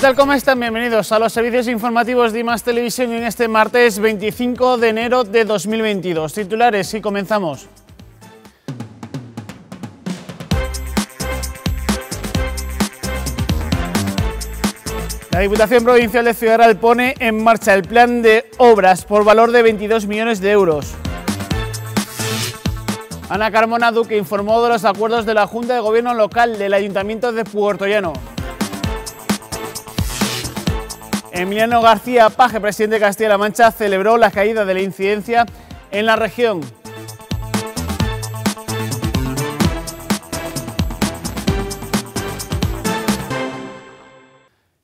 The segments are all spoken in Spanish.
tal? ¿Cómo están? Bienvenidos a los servicios informativos de IMAS Televisión en este martes 25 de enero de 2022. Titulares y comenzamos. La Diputación Provincial de Ciudad Real pone en marcha el plan de obras por valor de 22 millones de euros. Ana Carmona Duque informó de los acuerdos de la Junta de Gobierno Local del Ayuntamiento de Puerto Llano. Emiliano García Paje, presidente de Castilla-La Mancha, celebró la caída de la incidencia en la región.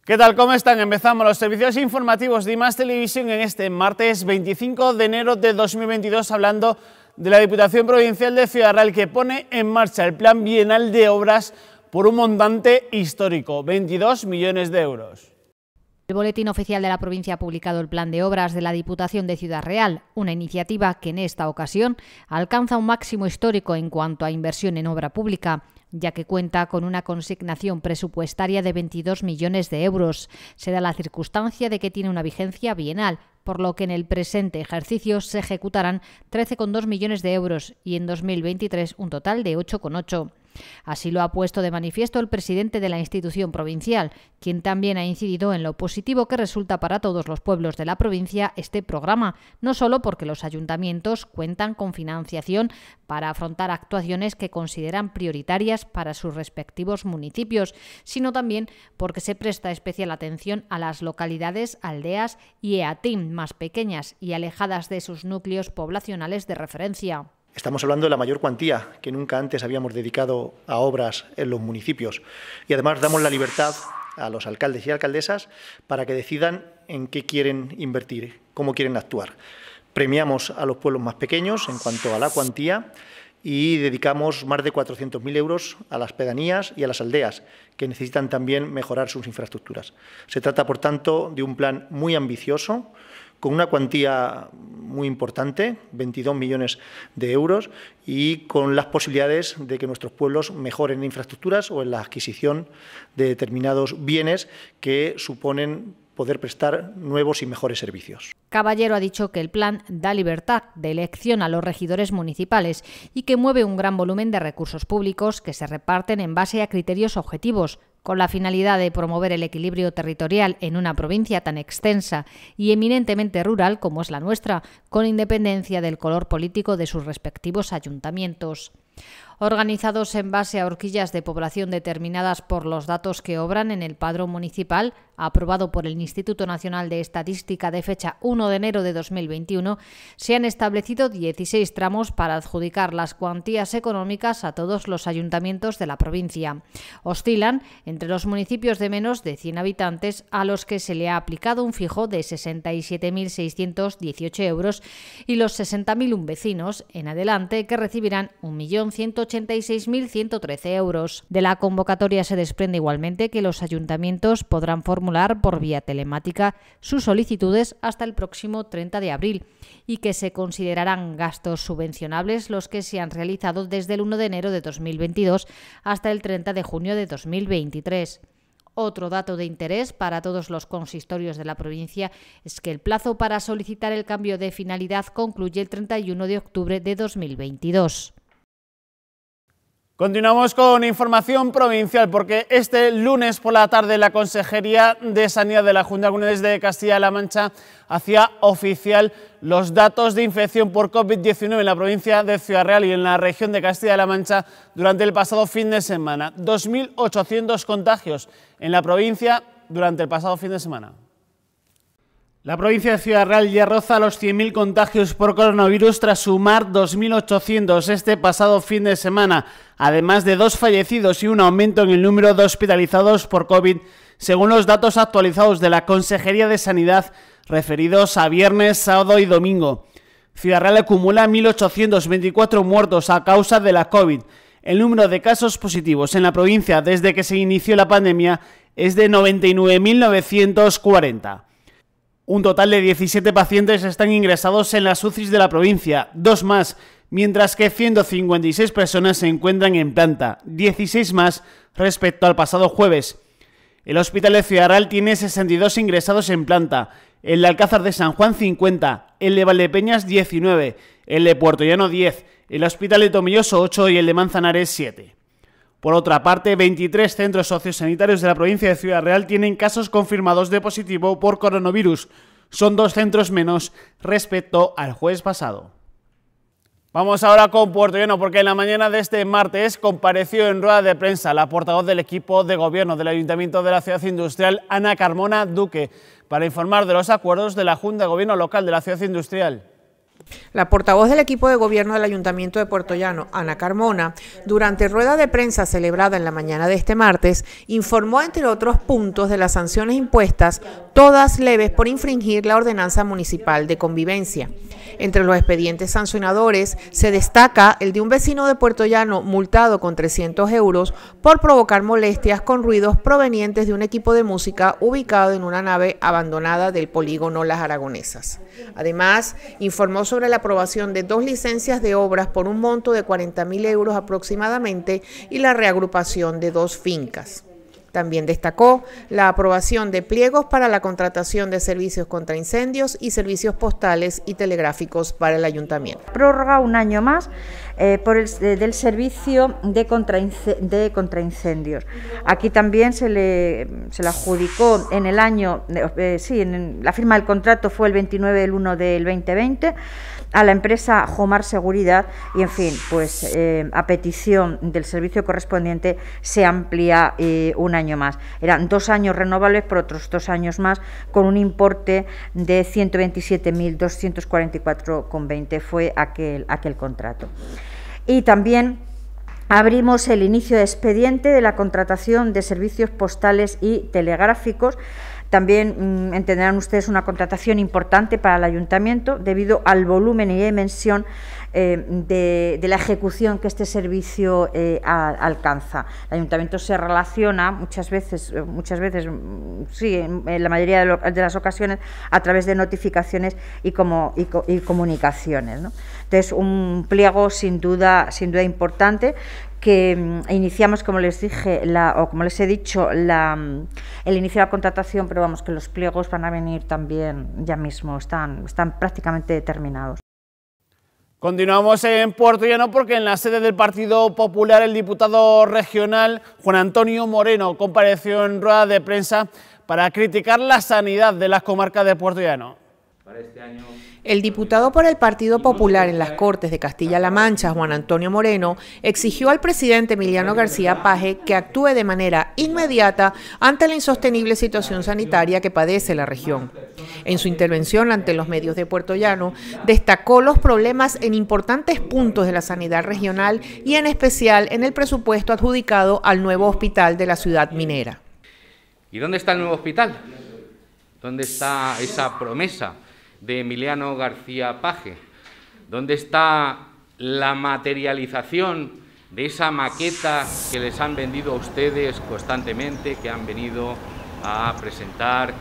¿Qué tal? ¿Cómo están? Empezamos los servicios informativos de Más Televisión en este martes 25 de enero de 2022 hablando de la Diputación Provincial de Ciudad Real que pone en marcha el Plan Bienal de Obras por un montante histórico, 22 millones de euros. El Boletín Oficial de la provincia ha publicado el plan de obras de la Diputación de Ciudad Real, una iniciativa que en esta ocasión alcanza un máximo histórico en cuanto a inversión en obra pública, ya que cuenta con una consignación presupuestaria de 22 millones de euros. Se da la circunstancia de que tiene una vigencia bienal, por lo que en el presente ejercicio se ejecutarán 13,2 millones de euros y en 2023 un total de 8,8. Así lo ha puesto de manifiesto el presidente de la institución provincial, quien también ha incidido en lo positivo que resulta para todos los pueblos de la provincia este programa, no solo porque los ayuntamientos cuentan con financiación para afrontar actuaciones que consideran prioritarias para sus respectivos municipios, sino también porque se presta especial atención a las localidades, aldeas y EATIM más pequeñas y alejadas de sus núcleos poblacionales de referencia. Estamos hablando de la mayor cuantía que nunca antes habíamos dedicado a obras en los municipios. Y además damos la libertad a los alcaldes y alcaldesas para que decidan en qué quieren invertir, cómo quieren actuar. Premiamos a los pueblos más pequeños en cuanto a la cuantía y dedicamos más de 400.000 euros a las pedanías y a las aldeas, que necesitan también mejorar sus infraestructuras. Se trata, por tanto, de un plan muy ambicioso con una cuantía muy importante, 22 millones de euros, y con las posibilidades de que nuestros pueblos mejoren infraestructuras o en la adquisición de determinados bienes que suponen poder prestar nuevos y mejores servicios. Caballero ha dicho que el plan da libertad de elección a los regidores municipales y que mueve un gran volumen de recursos públicos que se reparten en base a criterios objetivos, con la finalidad de promover el equilibrio territorial en una provincia tan extensa y eminentemente rural como es la nuestra, con independencia del color político de sus respectivos ayuntamientos. Organizados en base a horquillas de población determinadas por los datos que obran en el padrón municipal, aprobado por el Instituto Nacional de Estadística de fecha 1 de enero de 2021, se han establecido 16 tramos para adjudicar las cuantías económicas a todos los ayuntamientos de la provincia. Oscilan entre los municipios de menos de 100 habitantes a los que se le ha aplicado un fijo de 67.618 euros y los 60.000 vecinos en adelante que recibirán 1.186.113 euros. De la convocatoria se desprende igualmente que los ayuntamientos podrán formar por vía telemática sus solicitudes hasta el próximo 30 de abril y que se considerarán gastos subvencionables los que se han realizado desde el 1 de enero de 2022 hasta el 30 de junio de 2023. Otro dato de interés para todos los consistorios de la provincia es que el plazo para solicitar el cambio de finalidad concluye el 31 de octubre de 2022. Continuamos con información provincial porque este lunes por la tarde la Consejería de Sanidad de la Junta Comunidades de Castilla-La Mancha hacía oficial los datos de infección por COVID-19 en la provincia de Ciudad Real y en la región de Castilla-La Mancha durante el pasado fin de semana. 2.800 contagios en la provincia durante el pasado fin de semana. La provincia de Ciudad Real ya roza los 100.000 contagios por coronavirus tras sumar 2.800 este pasado fin de semana, además de dos fallecidos y un aumento en el número de hospitalizados por COVID, según los datos actualizados de la Consejería de Sanidad referidos a viernes, sábado y domingo. Ciudad Real acumula 1.824 muertos a causa de la COVID. El número de casos positivos en la provincia desde que se inició la pandemia es de 99.940. Un total de 17 pacientes están ingresados en las UCIs de la provincia, dos más, mientras que 156 personas se encuentran en planta, 16 más respecto al pasado jueves. El Hospital de Ciudad Real tiene 62 ingresados en planta, el de Alcázar de San Juan 50, el de Valdepeñas 19, el de Puerto Llano 10, el Hospital de Tomilloso 8 y el de Manzanares 7. Por otra parte, 23 centros sociosanitarios de la provincia de Ciudad Real tienen casos confirmados de positivo por coronavirus. Son dos centros menos respecto al jueves pasado. Vamos ahora con Puerto Llano, porque en la mañana de este martes compareció en rueda de prensa la portavoz del equipo de gobierno del Ayuntamiento de la Ciudad Industrial, Ana Carmona Duque, para informar de los acuerdos de la Junta de Gobierno Local de la Ciudad Industrial. La portavoz del equipo de gobierno del Ayuntamiento de Puerto Llano, Ana Carmona, durante rueda de prensa celebrada en la mañana de este martes, informó, entre otros puntos, de las sanciones impuestas, todas leves por infringir la ordenanza municipal de convivencia. Entre los expedientes sancionadores se destaca el de un vecino de Puerto Llano multado con 300 euros por provocar molestias con ruidos provenientes de un equipo de música ubicado en una nave abandonada del polígono Las Aragonesas. Además, informó sobre la aprobación de dos licencias de obras por un monto de cuarenta mil euros aproximadamente y la reagrupación de dos fincas. También destacó la aprobación de pliegos para la contratación de servicios contra incendios y servicios postales y telegráficos para el ayuntamiento. Prórroga un año más eh, por eh, del servicio de, de contraincendios. Aquí también se le, se adjudicó en el año, eh, sí, en, la firma del contrato fue el 29 del 1 del 2020 a la empresa Jomar Seguridad y, en fin, pues eh, a petición del servicio correspondiente se amplía eh, un año más. Eran dos años renovables por otros dos años más con un importe de 127.244,20 fue aquel, aquel contrato. Y también abrimos el inicio de expediente de la contratación de servicios postales y telegráficos también mm, entenderán ustedes una contratación importante para el ayuntamiento debido al volumen y dimensión eh, de, la ejecución que este servicio eh, alcanza. El ayuntamiento se relaciona muchas veces, eh, muchas veces, mm, sí, en, la mayoría de, las ocasiones, a través de notificaciones y, como, comunicaciones. Entonces, un pliego sin duda, sin duda importante que mm, iniciamos, como les dije, la, o como les he dicho, la, mm, el inicio de la contratación, pero vamos, que los pliegos van a venir también ya mismo, están, están prácticamente determinados. Continuamos en Puerto Llano porque en la sede del Partido Popular el diputado regional Juan Antonio Moreno compareció en rueda de prensa para criticar la sanidad de las comarcas de Puerto Llano. Para este año... El diputado por el Partido Popular en las Cortes de Castilla-La Mancha, Juan Antonio Moreno, exigió al presidente Emiliano García Paje que actúe de manera inmediata ante la insostenible situación sanitaria que padece la región. En su intervención ante los medios de Puerto Llano, destacó los problemas en importantes puntos de la sanidad regional y en especial en el presupuesto adjudicado al nuevo hospital de la ciudad minera. ¿Y dónde está el nuevo hospital? ¿Dónde está esa promesa de Emiliano García Paje? ¿Dónde está la materialización de esa maqueta que les han vendido a ustedes constantemente, que han venido a presentar eh,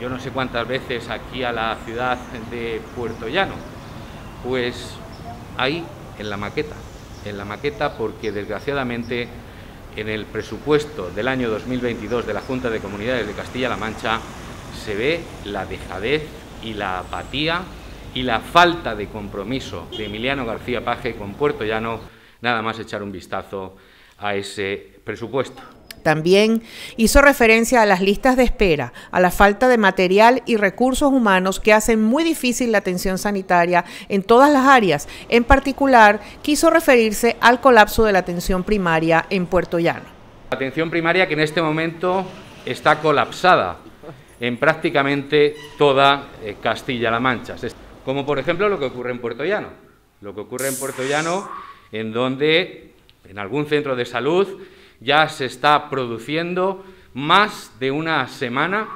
yo no sé cuántas veces aquí a la ciudad de Puerto Llano? Pues ahí, en la maqueta, en la maqueta porque desgraciadamente en el presupuesto del año 2022 de la Junta de Comunidades de Castilla-La Mancha se ve la dejadez y la apatía y la falta de compromiso de Emiliano García Paje con Puerto Llano, nada más echar un vistazo a ese presupuesto. También hizo referencia a las listas de espera, a la falta de material y recursos humanos que hacen muy difícil la atención sanitaria en todas las áreas. En particular, quiso referirse al colapso de la atención primaria en Puerto Llano. La atención primaria que en este momento está colapsada en prácticamente toda eh, Castilla-La Mancha. Como por ejemplo lo que ocurre en Puerto Llano. Lo que ocurre en Puerto Llano, en donde en algún centro de salud ya se está produciendo más de una semana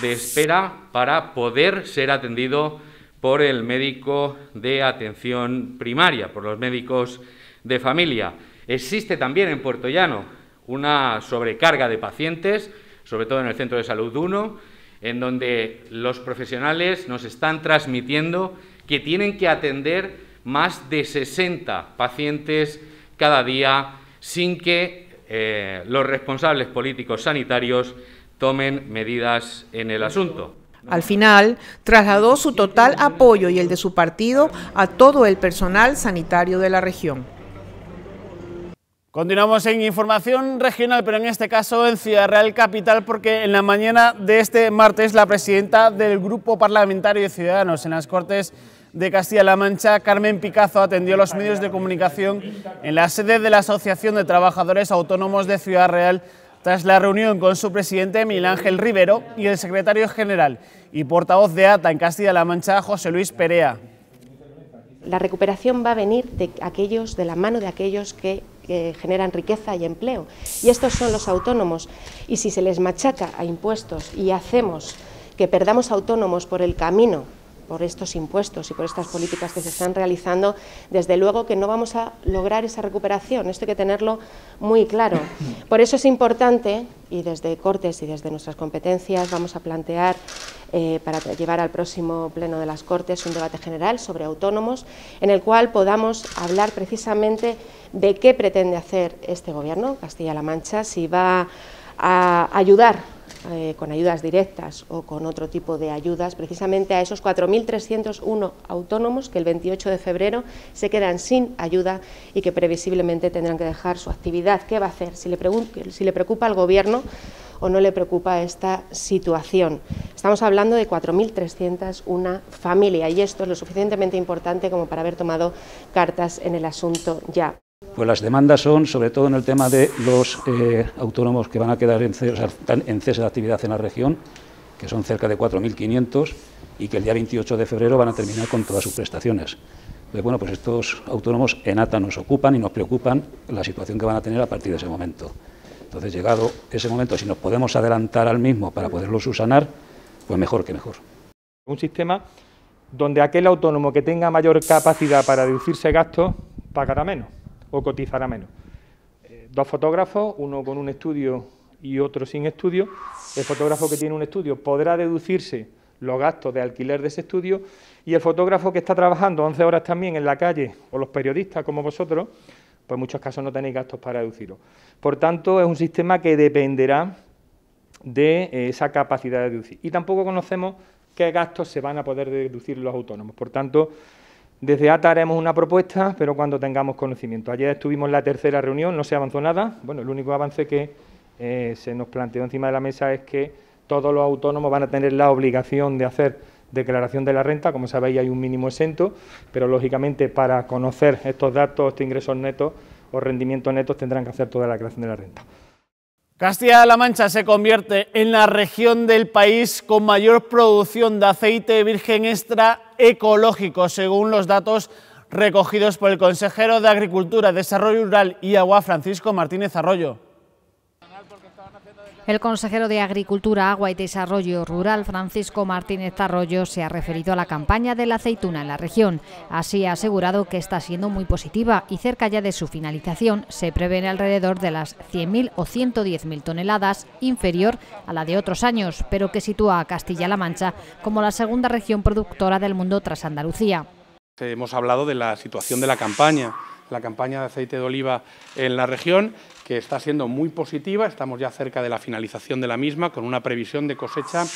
de espera para poder ser atendido por el médico de atención primaria, por los médicos de familia. Existe también en Puerto Llano una sobrecarga de pacientes, sobre todo en el centro de salud 1, en donde los profesionales nos están transmitiendo que tienen que atender más de 60 pacientes cada día sin que eh, los responsables políticos sanitarios tomen medidas en el asunto. Al final, trasladó su total apoyo y el de su partido a todo el personal sanitario de la región. Continuamos en información regional, pero en este caso en Ciudad Real Capital, porque en la mañana de este martes la presidenta del Grupo Parlamentario de Ciudadanos en las Cortes de Castilla-La Mancha, Carmen Picazo, atendió a los medios de comunicación en la sede de la Asociación de Trabajadores Autónomos de Ciudad Real tras la reunión con su presidente Miguel Ángel Rivero y el secretario general y portavoz de ATA en Castilla-La Mancha, José Luis Perea. La recuperación va a venir de aquellos, de la mano de aquellos que que generan riqueza y empleo. Y estos son los autónomos. Y si se les machaca a impuestos y hacemos que perdamos autónomos por el camino, por estos impuestos y por estas políticas que se están realizando, desde luego que no vamos a lograr esa recuperación. Esto hay que tenerlo muy claro. Por eso es importante, y desde Cortes y desde nuestras competencias, vamos a plantear eh, para llevar al próximo Pleno de las Cortes un debate general sobre autónomos, en el cual podamos hablar precisamente de qué pretende hacer este Gobierno, Castilla-La Mancha, si va a ayudar eh, con ayudas directas o con otro tipo de ayudas, precisamente a esos 4.301 autónomos que el 28 de febrero se quedan sin ayuda y que previsiblemente tendrán que dejar su actividad. ¿Qué va a hacer? Si le, si le preocupa al Gobierno o no le preocupa esta situación. Estamos hablando de 4.301 familias y esto es lo suficientemente importante como para haber tomado cartas en el asunto ya pues las demandas son sobre todo en el tema de los eh, autónomos que van a quedar en cese, de actividad en la región, que son cerca de 4.500 y que el día 28 de febrero van a terminar con todas sus prestaciones. Pues bueno, pues estos autónomos en ATA nos ocupan y nos preocupan la situación que van a tener a partir de ese momento. Entonces, llegado ese momento, si nos podemos adelantar al mismo para poderlo subsanar, pues mejor que mejor. Un sistema donde aquel autónomo que tenga mayor capacidad para deducirse gastos pagará menos o cotizará menos. Eh, dos fotógrafos, uno con un estudio y otro sin estudio. El fotógrafo que tiene un estudio podrá deducirse los gastos de alquiler de ese estudio y el fotógrafo que está trabajando 11 horas también en la calle o los periodistas como vosotros, pues en muchos casos no tenéis gastos para deduciros. Por tanto, es un sistema que dependerá de eh, esa capacidad de deducir. Y tampoco conocemos qué gastos se van a poder deducir los autónomos. Por tanto, desde ATA haremos una propuesta, pero cuando tengamos conocimiento. Ayer estuvimos en la tercera reunión, no se avanzó nada. Bueno, el único avance que eh, se nos planteó encima de la mesa es que todos los autónomos van a tener la obligación de hacer declaración de la renta. Como sabéis, hay un mínimo exento, pero lógicamente para conocer estos datos, estos ingresos netos o rendimientos netos, tendrán que hacer toda la declaración de la renta. Castilla-La Mancha se convierte en la región del país con mayor producción de aceite virgen extra ecológico, según los datos recogidos por el consejero de Agricultura, Desarrollo Rural y Agua, Francisco Martínez Arroyo. El consejero de Agricultura, Agua y Desarrollo Rural, Francisco Martínez Arroyo... se ha referido a la campaña de la aceituna en la región. Así ha asegurado que está siendo muy positiva y cerca ya de su finalización se prevén alrededor de las 100.000 o 110.000 toneladas, inferior a la de otros años, pero que sitúa a Castilla-La Mancha como la segunda región productora del mundo tras Andalucía. Hemos hablado de la situación de la campaña, la campaña de aceite de oliva en la región que está siendo muy positiva. Estamos ya cerca de la finalización de la misma, con una previsión de cosecha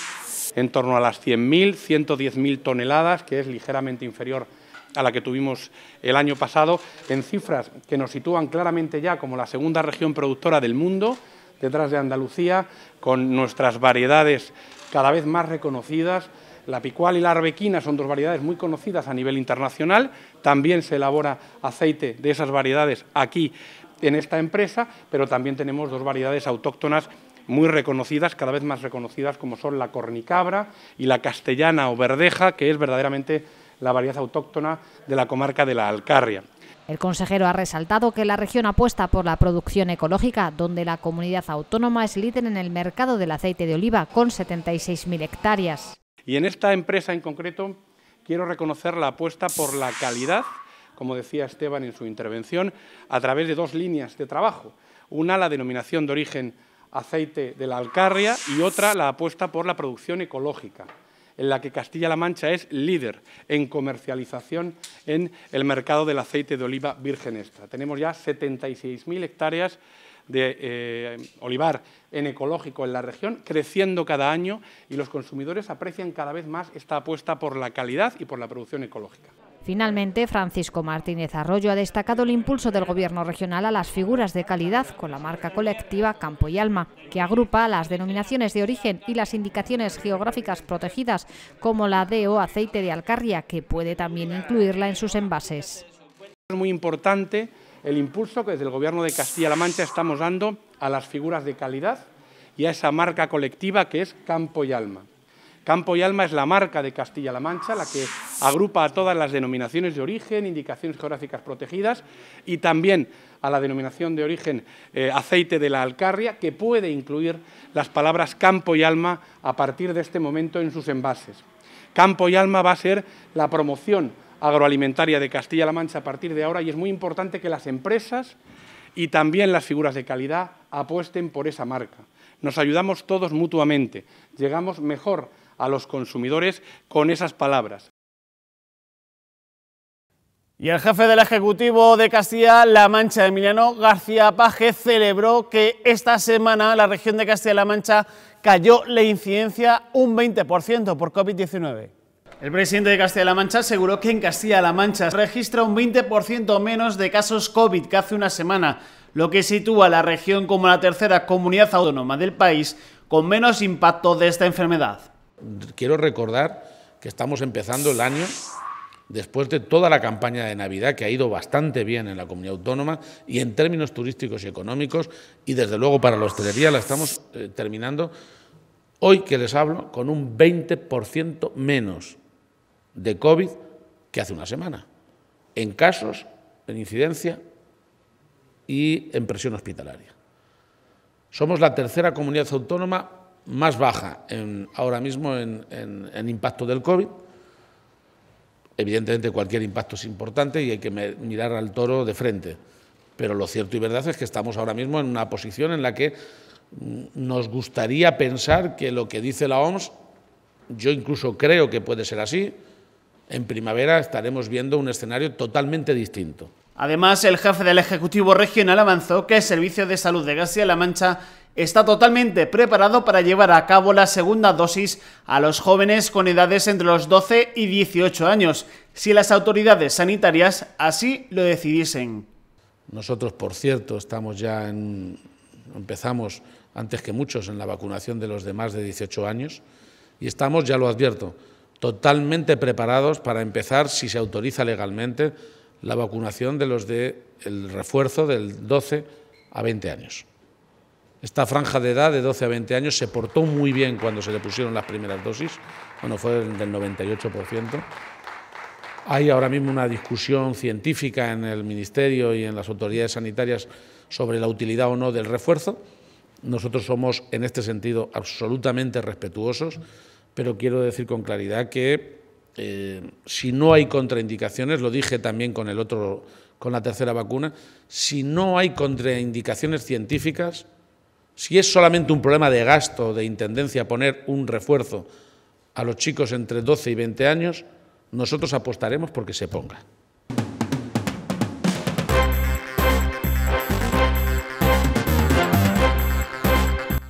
en torno a las 100.000, 110.000 toneladas, que es ligeramente inferior a la que tuvimos el año pasado, en cifras que nos sitúan claramente ya como la segunda región productora del mundo, detrás de Andalucía, con nuestras variedades cada vez más reconocidas. La picual y la arbequina son dos variedades muy conocidas a nivel internacional. También se elabora aceite de esas variedades aquí en esta empresa, pero también tenemos dos variedades autóctonas muy reconocidas, cada vez más reconocidas, como son la cornicabra y la castellana o verdeja, que es verdaderamente la variedad autóctona de la comarca de la Alcarria. El consejero ha resaltado que la región apuesta por la producción ecológica, donde la comunidad autónoma es líder en el mercado del aceite de oliva, con 76.000 hectáreas. Y en esta empresa en concreto quiero reconocer la apuesta por la calidad como decía Esteban en su intervención, a través de dos líneas de trabajo. Una, la denominación de origen aceite de la Alcarria y otra, la apuesta por la producción ecológica, en la que Castilla-La Mancha es líder en comercialización en el mercado del aceite de oliva virgen extra. Tenemos ya 76.000 hectáreas de eh, olivar en ecológico en la región, creciendo cada año y los consumidores aprecian cada vez más esta apuesta por la calidad y por la producción ecológica. Finalmente, Francisco Martínez Arroyo ha destacado el impulso del Gobierno regional a las figuras de calidad con la marca colectiva Campo y Alma, que agrupa las denominaciones de origen y las indicaciones geográficas protegidas, como la DO Aceite de Alcarria, que puede también incluirla en sus envases. Es muy importante el impulso que desde el Gobierno de Castilla-La Mancha estamos dando a las figuras de calidad y a esa marca colectiva que es Campo y Alma. Campo y Alma es la marca de Castilla-La Mancha, la que agrupa a todas las denominaciones de origen, indicaciones geográficas protegidas y también a la denominación de origen eh, aceite de la alcarria, que puede incluir las palabras campo y alma a partir de este momento en sus envases. Campo y alma va a ser la promoción agroalimentaria de Castilla-La Mancha a partir de ahora y es muy importante que las empresas y también las figuras de calidad apuesten por esa marca. Nos ayudamos todos mutuamente, llegamos mejor a los consumidores con esas palabras. Y el jefe del Ejecutivo de Castilla-La Mancha, Emiliano García Paje, celebró que esta semana la región de Castilla-La Mancha cayó la incidencia un 20% por COVID-19. El presidente de Castilla-La Mancha aseguró que en Castilla-La Mancha se registra un 20% menos de casos COVID que hace una semana, lo que sitúa a la región como la tercera comunidad autónoma del país con menos impacto de esta enfermedad. Quiero recordar que estamos empezando el año después de toda la campaña de Navidad que ha ido bastante bien en la comunidad autónoma y en términos turísticos y económicos y desde luego para la hostelería la estamos eh, terminando hoy que les hablo con un 20% menos de COVID que hace una semana en casos, en incidencia y en presión hospitalaria. Somos la tercera comunidad autónoma más baja ahora mismo en, en impacto del COVID Evidentemente cualquier impacto es importante y hay que mirar al toro de frente. Pero lo cierto y verdad es que estamos ahora mismo en una posición en la que mm, nos gustaría pensar que lo que dice la OMS, yo incluso creo que puede ser así, en primavera estaremos viendo un escenario totalmente distinto. Además, el jefe del Ejecutivo Regional avanzó que el Servicio de Salud de Castilla-La Mancha está totalmente preparado para llevar a cabo la segunda dosis a los jóvenes con edades entre los 12 y 18 años, si las autoridades sanitarias así lo decidiesen. Nosotros, por cierto, estamos ya en, empezamos antes que muchos en la vacunación de los de más de 18 años y estamos, ya lo advierto, totalmente preparados para empezar, si se autoriza legalmente, la vacunación de los de el refuerzo del 12 a 20 años. Esta franja de edad de 12 a 20 años se portó muy bien cuando se le pusieron las primeras dosis, cuando fue del 98%. Hay ahora mismo una discusión científica en el Ministerio y en las autoridades sanitarias sobre la utilidad o no del refuerzo. Nosotros somos, en este sentido, absolutamente respetuosos, pero quiero decir con claridad que eh, si no hay contraindicaciones, lo dije también con el otro, con la tercera vacuna, si no hay contraindicaciones científicas, si es solamente un problema de gasto, de intendencia, poner un refuerzo a los chicos entre 12 y 20 años, nosotros apostaremos porque se ponga.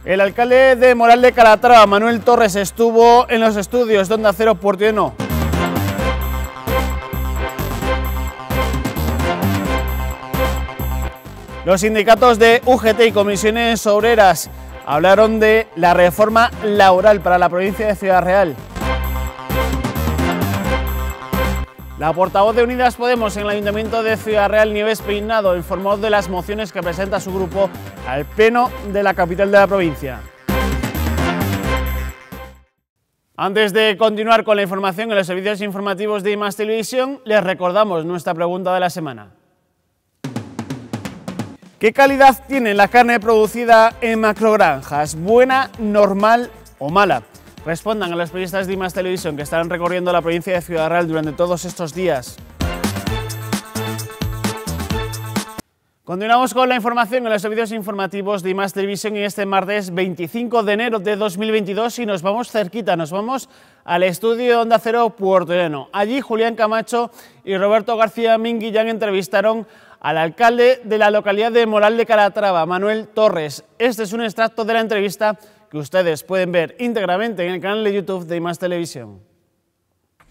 El alcalde de Moral de Calatrava, Manuel Torres, estuvo en los estudios donde Acero no. Los sindicatos de UGT y comisiones obreras hablaron de la reforma laboral para la provincia de Ciudad Real. La portavoz de Unidas Podemos en el Ayuntamiento de Ciudad Real, Nieves Peinado, informó de las mociones que presenta su grupo al Pleno de la capital de la provincia. Antes de continuar con la información en los servicios informativos de IMAX Televisión, les recordamos nuestra pregunta de la semana. ¿Qué calidad tiene la carne producida en macrogranjas? ¿Buena, normal o mala? Respondan a las periodistas de IMAS Televisión que estarán recorriendo la provincia de Ciudad Real durante todos estos días. Continuamos con la información en los servicios informativos de IMAS Televisión y este martes 25 de enero de 2022 y nos vamos cerquita, nos vamos al estudio Onda Cero Puerto Llano. Allí Julián Camacho y Roberto García Mingui ya entrevistaron al alcalde de la localidad de Moral de Calatrava, Manuel Torres. Este es un extracto de la entrevista que ustedes pueden ver íntegramente en el canal de YouTube de más Televisión.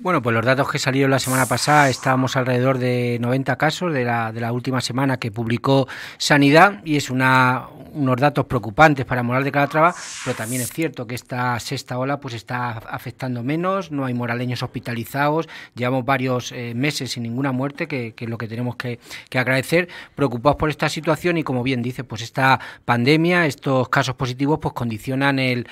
Bueno, pues los datos que salieron la semana pasada estábamos alrededor de 90 casos de la, de la última semana que publicó Sanidad y es una, unos datos preocupantes para moral de Calatrava, pero también es cierto que esta sexta ola pues está afectando menos, no hay moraleños hospitalizados, llevamos varios eh, meses sin ninguna muerte, que, es lo que tenemos que agradecer, preocupados por esta situación y como bien dice, pues esta pandemia, estos casos positivos pues condicionan el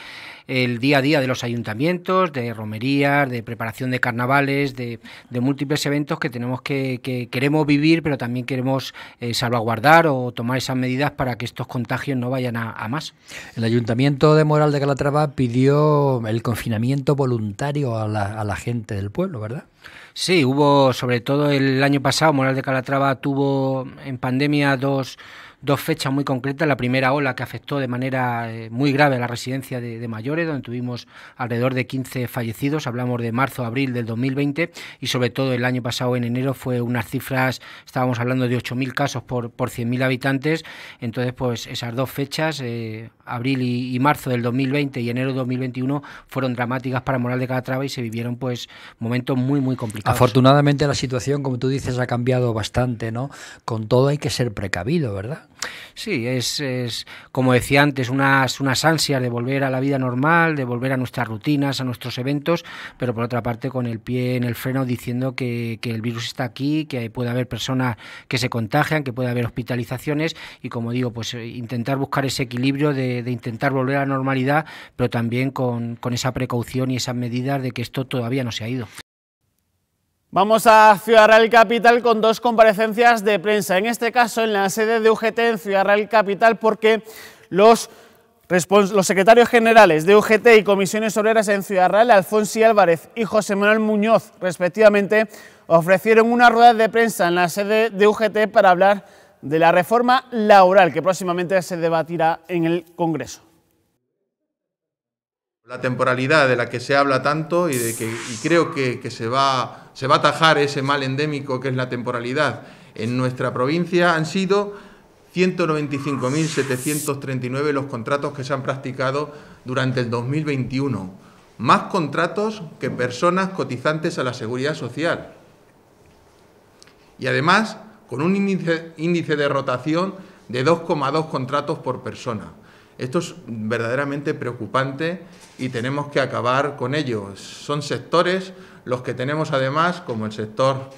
el día a día de los ayuntamientos, de romerías, de preparación de carnavales, de, múltiples eventos que tenemos que, queremos vivir, pero también queremos eh, salvaguardar o tomar esas medidas para que estos contagios no vayan a, más. El ayuntamiento de Moral de Calatrava pidió el confinamiento voluntario a la, a la gente del pueblo, ¿verdad? Sí, hubo, sobre todo el año pasado, Moral de Calatrava tuvo en pandemia dos dos fechas muy concretas. La primera ola que afectó de manera eh, muy grave a la residencia de, mayores, donde tuvimos alrededor de 15 fallecidos. Hablamos de marzo, abril del 2020 y sobre todo el año pasado en enero fue unas cifras, estábamos hablando de 8.000 casos por, por 100.000 habitantes. Entonces, pues esas dos fechas, eh, abril y, marzo del 2020 y enero 2021, fueron dramáticas para Moral de Calatrava y se vivieron pues momentos muy, muy complicados. Afortunadamente la situación, como tú dices, ha cambiado bastante, ¿no? Con todo hay que ser precavido, ¿verdad? Sí, es, es como decía antes, unas, unas ansias de volver a la vida normal, de volver a nuestras rutinas, a nuestros eventos, pero por otra parte con el pie en el freno diciendo que, el virus está aquí, que puede haber personas que se contagian, que puede haber hospitalizaciones y como digo, pues eh, intentar buscar ese equilibrio de, de intentar volver a la normalidad, pero también con, con esa precaución y esas medidas de que esto todavía no se ha ido. Vamos a Ciudad Real Capital con dos comparecencias de prensa, en este caso en la sede de UGT en Ciudad Real Capital, porque los, secretarios generales de UGT y Comisiones Obreras en Ciudad Real, Alfonso Álvarez y José Manuel Muñoz, respectivamente, ofrecieron una rueda de prensa en la sede de UGT para hablar de la reforma laboral que próximamente se debatirá en el Congreso. La temporalidad de la que se habla tanto y, de que, creo que, se, va, a atajar ese mal endémico que es la temporalidad en nuestra provincia han sido 195.739 los contratos que se han practicado durante el 2021. Más contratos que personas cotizantes a la seguridad social. Y además, con un índice, índice de rotación de 2,2 contratos por persona. Esto es verdaderamente preocupante y tenemos que acabar con ellos. Son sectores los que tenemos además, como el sector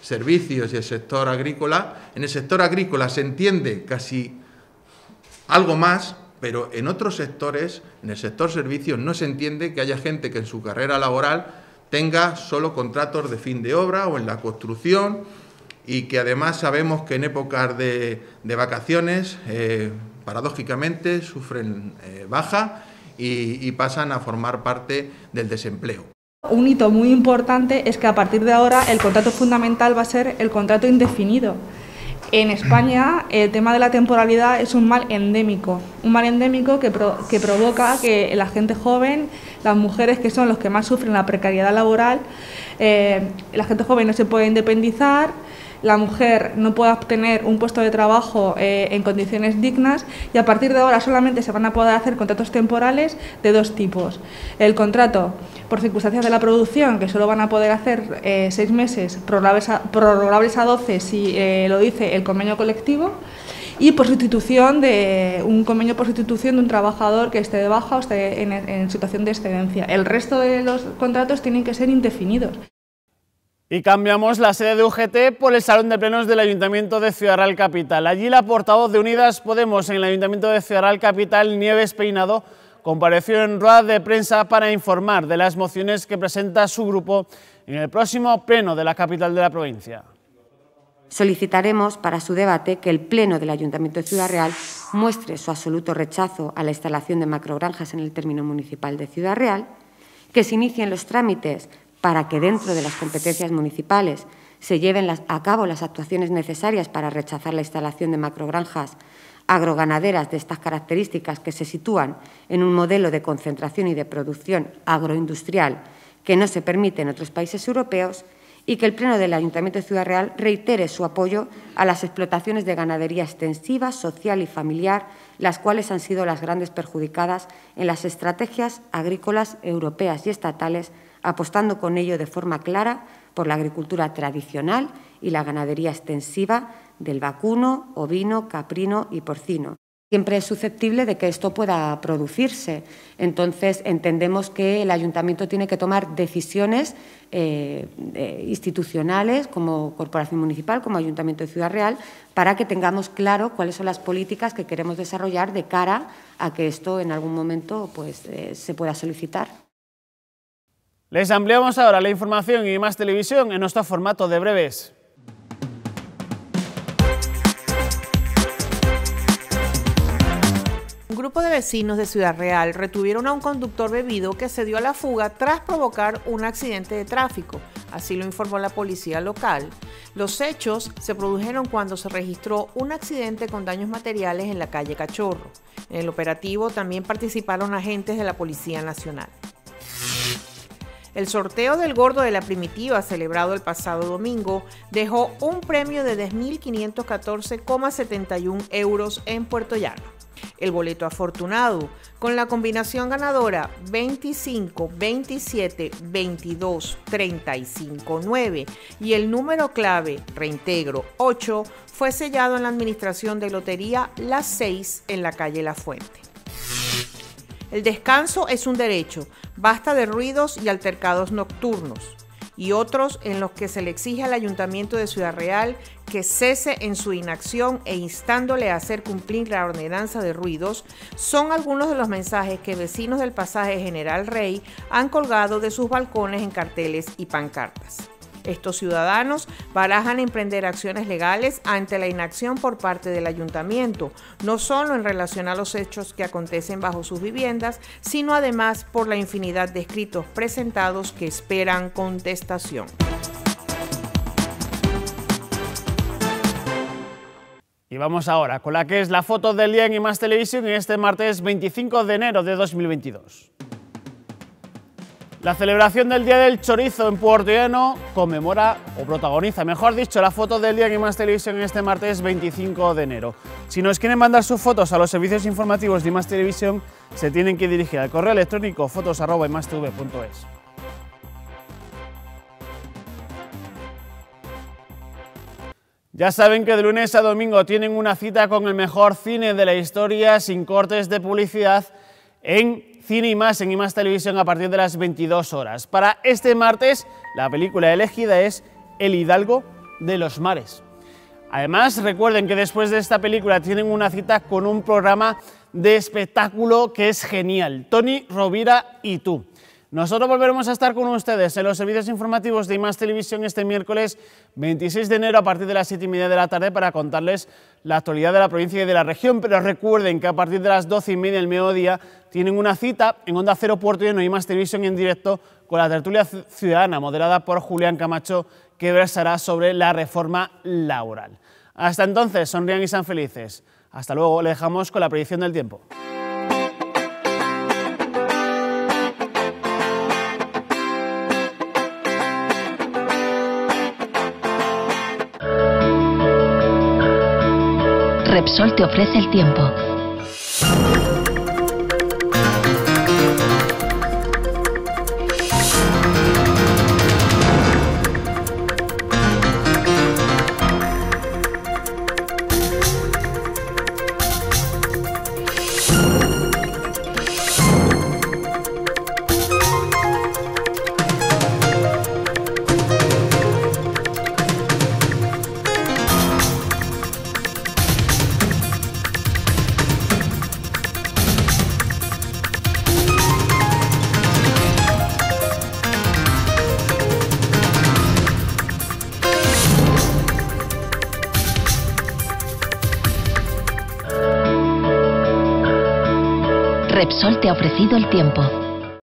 servicios y el sector agrícola. En el sector agrícola se entiende casi algo más, pero en otros sectores, en el sector servicios, no se entiende que haya gente que en su carrera laboral tenga solo contratos de fin de obra o en la construcción y que además sabemos que en épocas de, de vacaciones, eh, paradójicamente, sufren eh, baja y, pasan a formar parte del desempleo. Un hito muy importante es que a partir de ahora el contrato fundamental va a ser el contrato indefinido. En España el tema de la temporalidad es un mal endémico, un mal endémico que, provoca que la gente joven, las mujeres que son los que más sufren la precariedad laboral, eh, la gente joven no se puede independizar, la mujer no pueda obtener un puesto de trabajo eh, en condiciones dignas y a partir de ahora solamente se van a poder hacer contratos temporales de dos tipos. El contrato por circunstancias de la producción, que solo van a poder hacer eh, seis meses, prorrogables a, doce si eh, lo dice el convenio colectivo, y por sustitución de un convenio por sustitución de un trabajador que esté de baja o esté en, en situación de excedencia. El resto de los contratos tienen que ser indefinidos. Y cambiamos la sede de UGT por el Salón de Plenos del Ayuntamiento de Ciudad Real Capital. Allí la portavoz de Unidas Podemos en el Ayuntamiento de Ciudad Real Capital, Nieves Peinado, compareció en rueda de prensa para informar de las mociones que presenta su grupo en el próximo Pleno de la capital de la provincia. Solicitaremos para su debate que el Pleno del Ayuntamiento de Ciudad Real muestre su absoluto rechazo a la instalación de macrogranjas en el término municipal de Ciudad Real, que se inicien los trámites para que dentro de las competencias municipales se lleven a cabo las actuaciones necesarias para rechazar la instalación de macrogranjas agroganaderas de estas características que se sitúan en un modelo de concentración y de producción agroindustrial que no se permite en otros países europeos y que el Pleno del Ayuntamiento de Ciudad Real reitere su apoyo a las explotaciones de ganadería extensiva, social y familiar, las cuales han sido las grandes perjudicadas en las estrategias agrícolas europeas y estatales apostando con ello de forma clara por la agricultura tradicional y la ganadería extensiva del vacuno, ovino, caprino y porcino. Siempre es susceptible de que esto pueda producirse. Entonces, entendemos que el ayuntamiento tiene que tomar decisiones eh, institucionales como corporación municipal, como ayuntamiento de Ciudad Real, para que tengamos claro cuáles son las políticas que queremos desarrollar de cara a que esto en algún momento pues, eh, se pueda solicitar. Les ampliamos ahora la información y más televisión en nuestro formato de breves. Un grupo de vecinos de Ciudad Real retuvieron a un conductor bebido que se dio a la fuga tras provocar un accidente de tráfico, así lo informó la policía local. Los hechos se produjeron cuando se registró un accidente con daños materiales en la calle Cachorro. En el operativo también participaron agentes de la Policía Nacional. El sorteo del Gordo de la Primitiva, celebrado el pasado domingo, dejó un premio de 10.514,71 euros en Puerto Llano. El boleto afortunado, con la combinación ganadora 25, 27, 22, 35, 9 y el número clave reintegro 8, fue sellado en la Administración de Lotería Las 6 en la calle La Fuente. El descanso es un derecho, basta de ruidos y altercados nocturnos, y otros en los que se le exige al Ayuntamiento de Ciudad Real que cese en su inacción e instándole a hacer cumplir la ordenanza de ruidos, son algunos de los mensajes que vecinos del pasaje General Rey han colgado de sus balcones en carteles y pancartas. Estos ciudadanos barajan emprender acciones legales ante la inacción por parte del ayuntamiento, no solo en relación a los hechos que acontecen bajo sus viviendas, sino además por la infinidad de escritos presentados que esperan contestación. Y vamos ahora con la que es la foto del día en Más Televisión en este martes 25 de enero de 2022. La celebración del Día del Chorizo en Puerto conmemora o protagoniza, mejor dicho, la foto del día que más televisión este martes 25 de enero. Si nos quieren mandar sus fotos a los servicios informativos de Más Televisión, se tienen que dirigir al correo electrónico fotos@imastv.es. Ya saben que de lunes a domingo tienen una cita con el mejor cine de la historia sin cortes de publicidad en Cine y más en y Televisión a partir de las 22 horas. Para este martes, la película elegida es El Hidalgo de los Mares. Además, recuerden que después de esta película tienen una cita con un programa de espectáculo que es genial, Tony Rovira y tú. Nosotros volveremos a estar con ustedes en los servicios informativos de IMAS Televisión este miércoles 26 de enero a partir de las 7 y media de la tarde para contarles la actualidad de la provincia y de la región, pero recuerden que a partir de las 12 y media del mediodía tienen una cita en Onda Cero Puerto Llano y IMAS Televisión en directo con la tertulia ciudadana moderada por Julián Camacho que versará sobre la reforma laboral. Hasta entonces, sonrían y sean felices. Hasta luego, le dejamos con la predicción del tiempo. Repsol te ofrece el tiempo. ofrecido el tiempo.